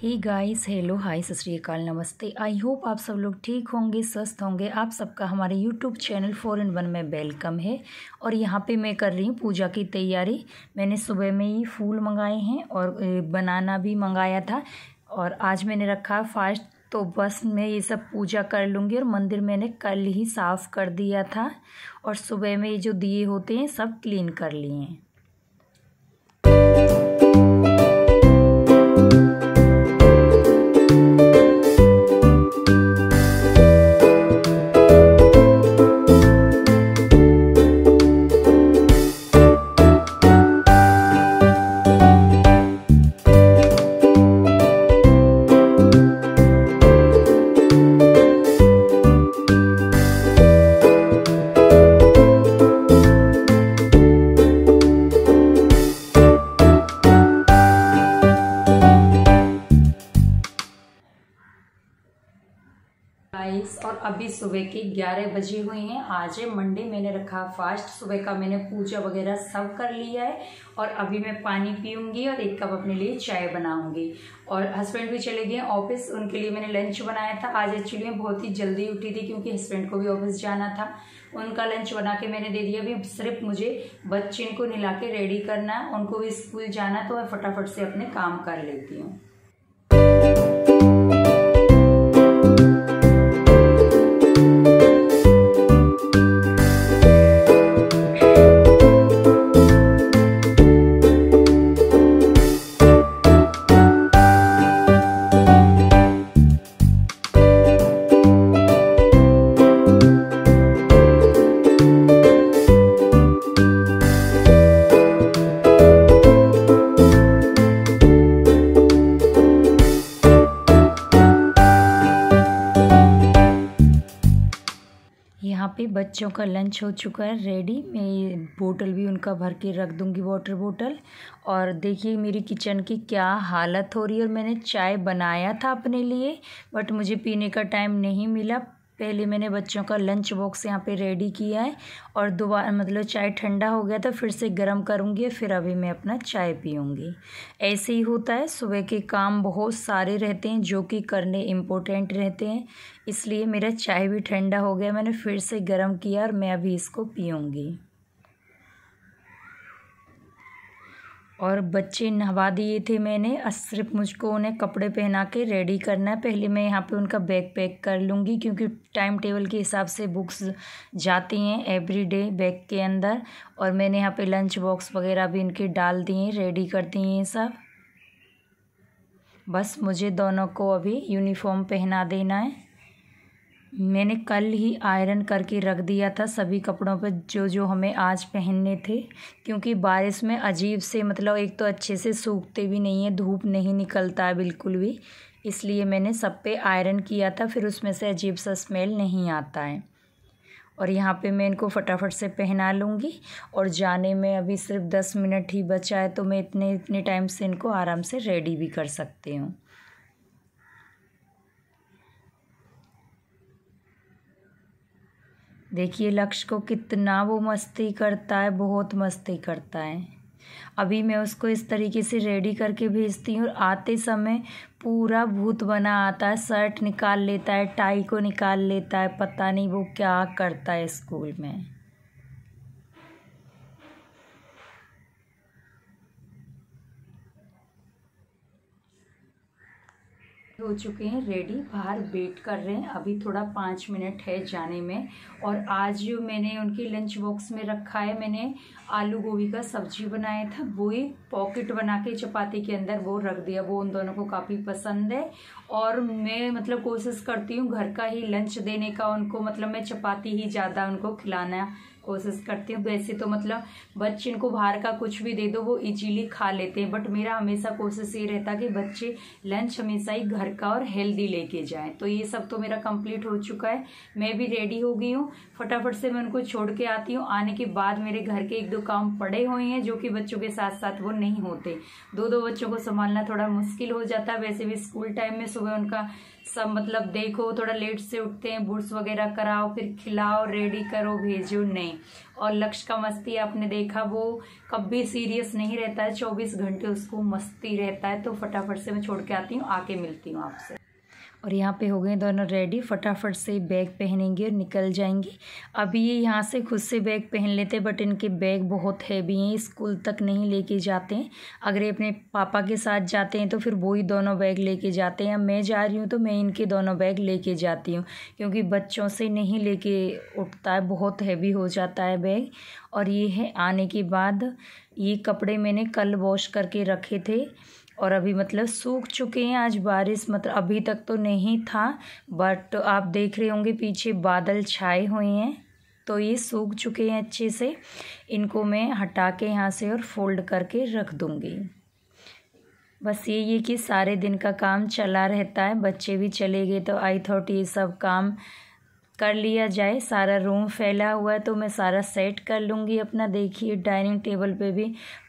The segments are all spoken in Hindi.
ही गाइस हेलो हाय सत श्रीकाल नमस्ते आई होप आप सब लोग ठीक होंगे स्वस्थ होंगे आप सबका हमारे YouTube channel four in one में वेलकम है और यहाँ पे मैं कर रही हूँ पूजा की तैयारी मैंने सुबह में ही फूल मंगाए हैं और बनाना भी मंगाया था और आज मैंने रखा फास्ट तो बस मैं ये सब पूजा कर लूँगी और मंदिर मैंने कल ही साफ़ कर दिया था और सुबह में ये जो दिए होते हैं सब क्लीन कर लिए हैं गाइस और अभी सुबह के ग्यारह बजे हुई हैं आज है मंडे मैंने रखा फास्ट सुबह का मैंने पूजा वगैरह सब कर लिया है और अभी मैं पानी पीऊंगी और एक कप अपने लिए चाय बनाऊंगी और हस्बैंड भी चले गए ऑफिस उनके लिए मैंने लंच बनाया था आज एक्चुअली मैं बहुत ही जल्दी उठी थी क्योंकि हस्बैंड को भी ऑफिस जाना था उनका लंच बना के मैंने दे दिया अभी सिर्फ मुझे बच्चे को नहला के रेडी करना है उनको भी स्कूल जाना तो मैं फटाफट से अपने काम कर लेती हूँ यहाँ पे बच्चों का लंच हो चुका है रेडी मैं बोतल भी उनका भर के रख दूँगी वाटर बोतल और देखिए मेरी किचन की क्या हालत हो रही है और मैंने चाय बनाया था अपने लिए बट मुझे पीने का टाइम नहीं मिला पहले मैंने बच्चों का लंच बॉक्स यहाँ पे रेडी किया है और दोबारा मतलब चाय ठंडा हो गया तो फिर से गर्म करूँगी फिर अभी मैं अपना चाय पीऊँगी ऐसे ही होता है सुबह के काम बहुत सारे रहते हैं जो कि करने इम्पोर्टेंट रहते हैं इसलिए मेरा चाय भी ठंडा हो गया मैंने फिर से गर्म किया और मैं अभी इसको पीऊँगी और बच्चे नहवा दिए थे मैंने सिर्फ मुझको उन्हें कपड़े पहना के रेडी करना है पहले मैं यहाँ पे उनका बैग पैक कर लूँगी क्योंकि टाइम टेबल के हिसाब से बुक्स जाती हैं एवरी डे बैग के अंदर और मैंने यहाँ पे लंच बॉक्स वगैरह भी इनके डाल दिए रेडी कर दिए हैं सब बस मुझे दोनों को अभी यूनिफॉर्म पहना देना है मैंने कल ही आयरन करके रख दिया था सभी कपड़ों पर जो जो हमें आज पहनने थे क्योंकि बारिश में अजीब से मतलब एक तो अच्छे से सूखते भी नहीं है धूप नहीं निकलता है बिल्कुल भी इसलिए मैंने सब पे आयरन किया था फिर उसमें से अजीब सा स्मेल नहीं आता है और यहाँ पे मैं इनको फटाफट से पहना लूँगी और जाने में अभी सिर्फ दस मिनट ही बचा है तो मैं इतने इतने टाइम से इनको आराम से रेडी भी कर सकती हूँ देखिए लक्ष्य को कितना वो मस्ती करता है बहुत मस्ती करता है अभी मैं उसको इस तरीके से रेडी करके भेजती हूँ और आते समय पूरा भूत बना आता है शर्ट निकाल लेता है टाई को निकाल लेता है पता नहीं वो क्या करता है स्कूल में हो चुके हैं रेडी बाहर वेट कर रहे हैं अभी थोड़ा पाँच मिनट है जाने में और आज जो मैंने उनके लंच बॉक्स में रखा है मैंने आलू गोभी का सब्जी बनाया था वो एक पॉकेट बना के चपाती के अंदर वो रख दिया वो उन दोनों को काफ़ी पसंद है और मैं मतलब कोशिश करती हूँ घर का ही लंच देने का उनको मतलब मैं चपाती ही ज़्यादा उनको खिलाना कोशिश करती हूँ वैसे तो मतलब बच्चे इनको बाहर का कुछ भी दे दो वो इजीली खा लेते हैं बट मेरा हमेशा कोशिश ये रहता कि बच्चे लंच हमेशा ही घर का और हेल्दी लेके जाएं तो ये सब तो मेरा कंप्लीट हो चुका है मैं भी रेडी हो गई हूँ फटाफट से मैं उनको छोड़ के आती हूँ आने के बाद मेरे घर के एक दो काम पड़े हुए हैं जो कि बच्चों के साथ साथ वो नहीं होते दो दो बच्चों को संभालना थोड़ा मुश्किल हो जाता है वैसे भी स्कूल टाइम में सुबह उनका सब मतलब देखो थोड़ा लेट से उठते हैं बुट्स वगैरह कराओ फिर खिलाओ रेडी करो भेजो नहीं और लक्ष्य का मस्ती आपने देखा वो कभी सीरियस नहीं रहता है चौबीस घंटे उसको मस्ती रहता है तो फटाफट से मैं छोड़ के आती हूँ आके मिलती हूँ आपसे और यहाँ पे हो गए दोनों रेडी फटाफट से बैग पहनेंगे और निकल जाएंगे अभी ये यहाँ से खुद से बैग पहन लेते बट इनके बैग बहुत हैवी हैं स्कूल तक नहीं लेके जाते हैं अगर ये अपने पापा के साथ जाते हैं तो फिर वो ही दोनों बैग लेके जाते हैं मैं जा रही हूँ तो मैं इनके दोनों बैग लेके जाती हूँ क्योंकि बच्चों से नहीं लेके उठता है बहुत हैवी हो जाता है बैग और ये है आने के बाद ये कपड़े मैंने कल वॉश करके रखे थे और अभी मतलब सूख चुके हैं आज बारिश मतलब अभी तक तो नहीं था बट आप देख रहे होंगे पीछे बादल छाए हुए हैं तो ये सूख चुके हैं अच्छे से इनको मैं हटा के यहाँ से और फोल्ड करके रख दूँगी बस ये ये कि सारे दिन का काम चला रहता है बच्चे भी चले गए तो आई थॉट ये सब काम कर लिया जाए सारा रूम फैला हुआ है तो मैं सारा सेट कर लूँगी अपना देखिए डाइनिंग टेबल पे भी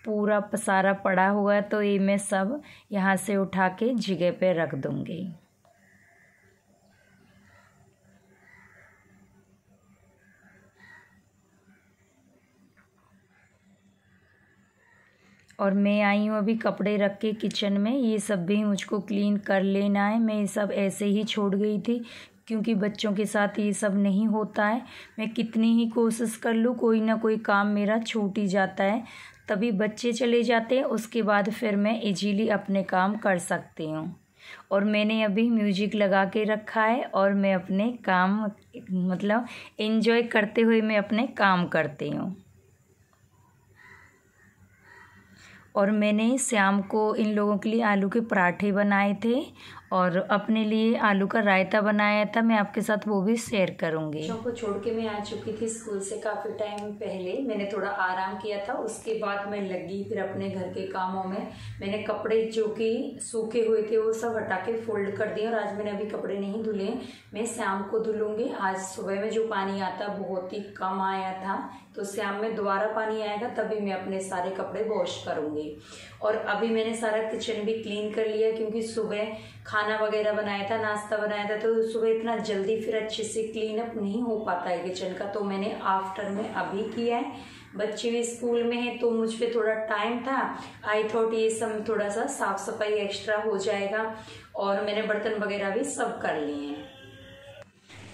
पूरा सारा पड़ा हुआ है तो ये मैं सब यहाँ से उठा के जगह पे रख दूँगी और मैं आई हूँ अभी कपड़े रख के किचन में ये सब भी मुझको क्लीन कर लेना है मैं ये सब ऐसे ही छोड़ गई थी क्योंकि बच्चों के साथ ये सब नहीं होता है मैं कितनी ही कोशिश कर लूँ कोई ना कोई काम मेरा छूट ही जाता है तभी बच्चे चले जाते हैं उसके बाद फिर मैं इजीली अपने काम कर सकती हूँ और मैंने अभी म्यूजिक लगा के रखा है और मैं अपने काम मतलब इन्जॉय करते हुए मैं अपने काम करती हूँ और मैंने शाम को इन लोगों के लिए आलू के पराठे बनाए थे और अपने लिए आलू का रायता बनाया था मैं आपके साथ वो भी शेयर करूंगी बच्चों को छोड़ के मैं आ चुकी थी स्कूल से काफ़ी टाइम पहले मैंने थोड़ा आराम किया था उसके बाद मैं लगी फिर अपने घर के कामों में मैंने कपड़े जो कि सूखे हुए थे वो सब हटा के फोल्ड कर दिए और आज मैंने अभी कपड़े नहीं धुले मैं शाम को धुलूँगी आज सुबह में जो पानी आता बहुत ही कम आया था तो शाम में दोबारा पानी आएगा तभी मैं अपने सारे कपड़े वॉश करूँगी और अभी मैंने सारा किचन भी क्लीन कर लिया क्योंकि सुबह खाना वगैरह बनाया था नाश्ता बनाया था तो सुबह इतना जल्दी फिर अच्छे से क्लीन अप नहीं हो पाता है किचन का तो मैंने आफ्टर में अभी किया है बच्चे भी स्कूल में हैं तो मुझ पर थोड़ा टाइम था आई थॉट ये सब थोड़ा सा साफ सफाई एक्स्ट्रा हो जाएगा और मैंने बर्तन वगैरह भी सब कर लिए हैं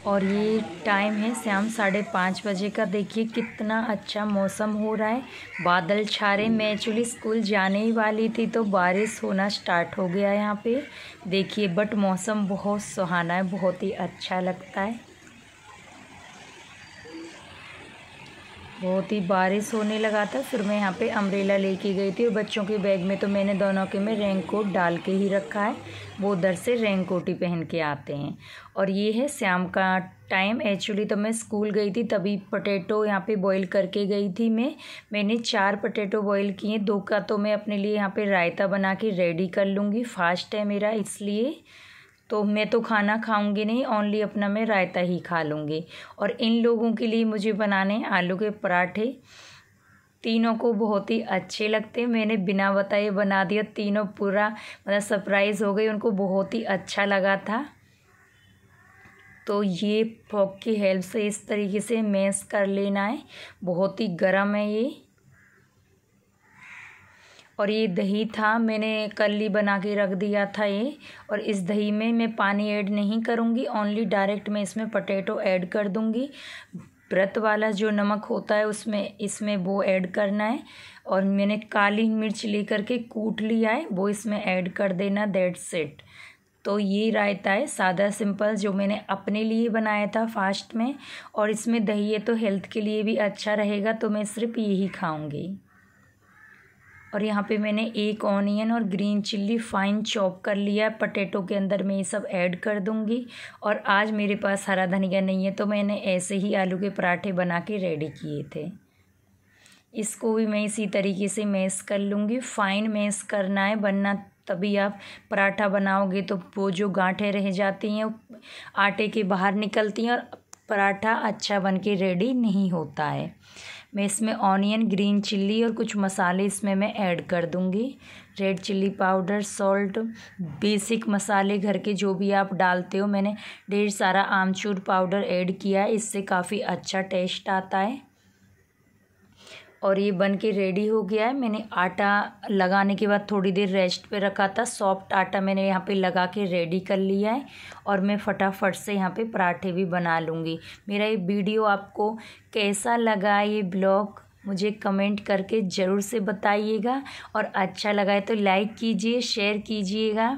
और ये टाइम है शाम साढ़े पाँच बजे का देखिए कितना अच्छा मौसम हो रहा है बादल छा रहे मैं एक्चुअली स्कूल जाने ही वाली थी तो बारिश होना स्टार्ट हो गया यहाँ पे देखिए बट मौसम बहुत सुहाना है बहुत ही अच्छा लगता है बहुत ही बारिश होने लगा था फिर मैं यहाँ पे अम्ब्रेला लेके गई थी और बच्चों के बैग में तो मैंने दोनों के में रेन कोट डाल के ही रखा है वो उधर से रेन कोट ही पहन के आते हैं और ये है शाम का टाइम एक्चुअली तो मैं स्कूल गई थी तभी पटेटो यहाँ पे बॉईल करके गई थी मैं मैंने चार पटेटो बॉईल किए दो का तो मैं अपने लिए यहाँ पर रायता बना के रेडी कर लूँगी फास्ट है मेरा इसलिए तो मैं तो खाना खाऊंगी नहीं ओनली अपना मैं रायता ही खा लूँगी और इन लोगों के लिए मुझे बनाने आलू के पराठे तीनों को बहुत ही अच्छे लगते मैंने बिना बताए बना दिया तीनों पूरा मतलब सरप्राइज़ हो गई उनको बहुत ही अच्छा लगा था तो ये फॉक की हेल्प से इस तरीके से मैश कर लेना है बहुत ही गर्म है ये और ये दही था मैंने कल ही बना के रख दिया था ये और इस दही में मैं पानी ऐड नहीं करूँगी ओनली डायरेक्ट मैं इसमें पटेटो ऐड कर दूँगी व्रत वाला जो नमक होता है उसमें इसमें वो ऐड करना है और मैंने काली मिर्च लेकर के कूट लिया है वो इसमें ऐड कर देना दैट सेट तो ये रायता है सादा सिंपल जो मैंने अपने लिए बनाया था फास्ट में और इसमें दही है तो हेल्थ के लिए भी अच्छा रहेगा तो मैं सिर्फ यही खाऊंगी और यहाँ पे मैंने एक ऑनियन और ग्रीन चिल्ली फाइन चॉप कर लिया है पटेटो के अंदर मैं ये सब ऐड कर दूँगी और आज मेरे पास हरा धनिया नहीं है तो मैंने ऐसे ही आलू के पराठे बना के रेडी किए थे इसको भी मैं इसी तरीके से मैस कर लूँगी फाइन मैस करना है बनना तभी आप पराठा बनाओगे तो वो जो गांठें रह जाती हैं आटे के बाहर निकलती हैं और पराठा अच्छा बन के रेडी नहीं होता है मैं इसमें ऑनियन ग्रीन चिल्ली और कुछ मसाले इसमें मैं ऐड कर दूँगी red chilli powder salt basic मसाले घर के जो भी आप डालते हो मैंने ढेर सारा आमचूर पाउडर ऐड किया है इससे काफ़ी अच्छा टेस्ट आता है और ये बन के रेडी हो गया है मैंने आटा लगाने के बाद थोड़ी देर रेस्ट पे रखा था सॉफ्ट आटा मैंने यहाँ पे लगा के रेडी कर लिया है और मैं फटाफट से यहाँ पे पराठे भी बना लूँगी मेरा ये वीडियो आपको कैसा लगा ये ब्लॉग मुझे कमेंट करके ज़रूर से बताइएगा और अच्छा लगा है तो लाइक कीजिए शेयर कीजिएगा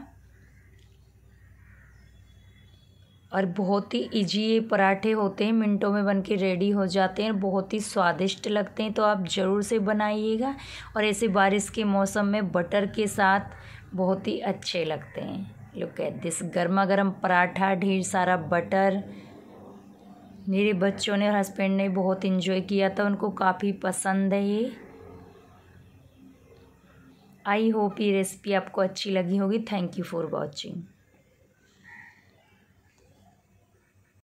और बहुत ही इजी ये पराठे होते हैं मिनटों में बनके रेडी हो जाते हैं बहुत ही स्वादिष्ट लगते हैं तो आप ज़रूर से बनाइएगा और ऐसे बारिश के मौसम में बटर के साथ बहुत ही अच्छे लगते हैं लुक एट दिस गर्मा गर्म पराठा ढेर सारा बटर मेरे बच्चों ने और हस्बैंड ने बहुत इन्जॉय किया था उनको काफ़ी पसंद है ये आई होप ये रेसिपी आपको अच्छी लगी होगी थैंक यू फॉर वॉचिंग